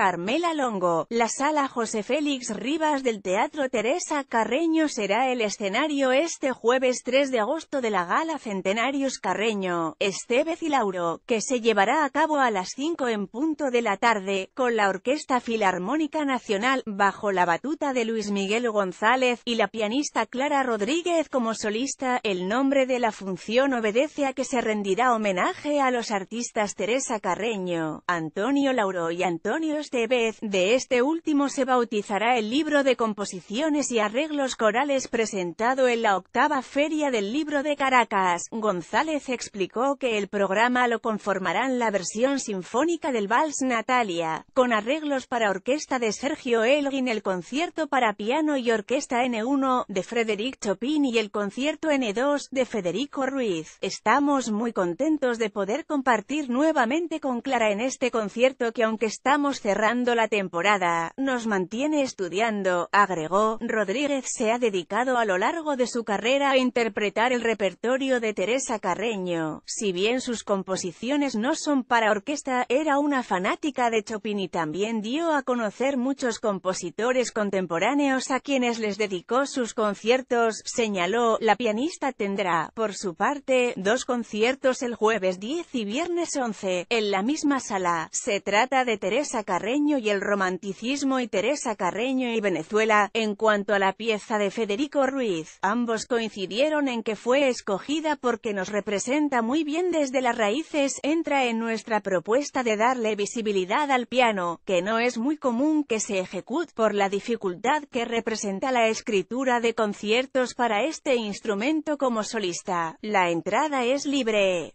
Carmela Longo, la sala José Félix Rivas del Teatro Teresa Carreño será el escenario este jueves 3 de agosto de la gala Centenarios Carreño, Estevez y Lauro, que se llevará a cabo a las 5 en punto de la tarde, con la Orquesta Filarmónica Nacional, bajo la batuta de Luis Miguel González, y la pianista Clara Rodríguez como solista, el nombre de la función obedece a que se rendirá homenaje a los artistas Teresa Carreño, Antonio Lauro y Antonio este vez, de este último se bautizará el libro de composiciones y arreglos corales presentado en la octava Feria del Libro de Caracas. González explicó que el programa lo conformarán la versión sinfónica del Vals Natalia, con arreglos para orquesta de Sergio Elgin, el concierto para piano y orquesta N1, de Frederic Chopin y el concierto N2, de Federico Ruiz. Estamos muy contentos de poder compartir nuevamente con Clara en este concierto que aunque estamos cerrados, la temporada, nos mantiene estudiando, agregó. Rodríguez se ha dedicado a lo largo de su carrera a interpretar el repertorio de Teresa Carreño. Si bien sus composiciones no son para orquesta, era una fanática de Chopin y también dio a conocer muchos compositores contemporáneos a quienes les dedicó sus conciertos, señaló. La pianista tendrá, por su parte, dos conciertos el jueves 10 y viernes 11, en la misma sala. Se trata de Teresa Carreño y el romanticismo y Teresa Carreño y Venezuela. En cuanto a la pieza de Federico Ruiz, ambos coincidieron en que fue escogida porque nos representa muy bien desde las raíces, entra en nuestra propuesta de darle visibilidad al piano, que no es muy común que se ejecute por la dificultad que representa la escritura de conciertos para este instrumento como solista. La entrada es libre.